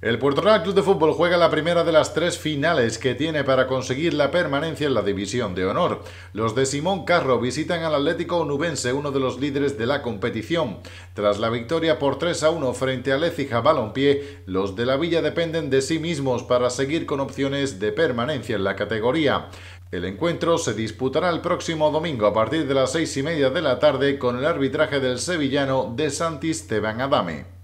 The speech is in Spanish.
El Puerto Real Club de Fútbol juega la primera de las tres finales que tiene para conseguir la permanencia en la División de Honor. Los de Simón Carro visitan al Atlético Onubense, uno de los líderes de la competición. Tras la victoria por 3 a 1 frente a Écija Balompié, los de la Villa dependen de sí mismos para seguir con opciones de permanencia en la categoría. El encuentro se disputará el próximo domingo a partir de las seis y media de la tarde con el arbitraje del sevillano de Santi Esteban Adame.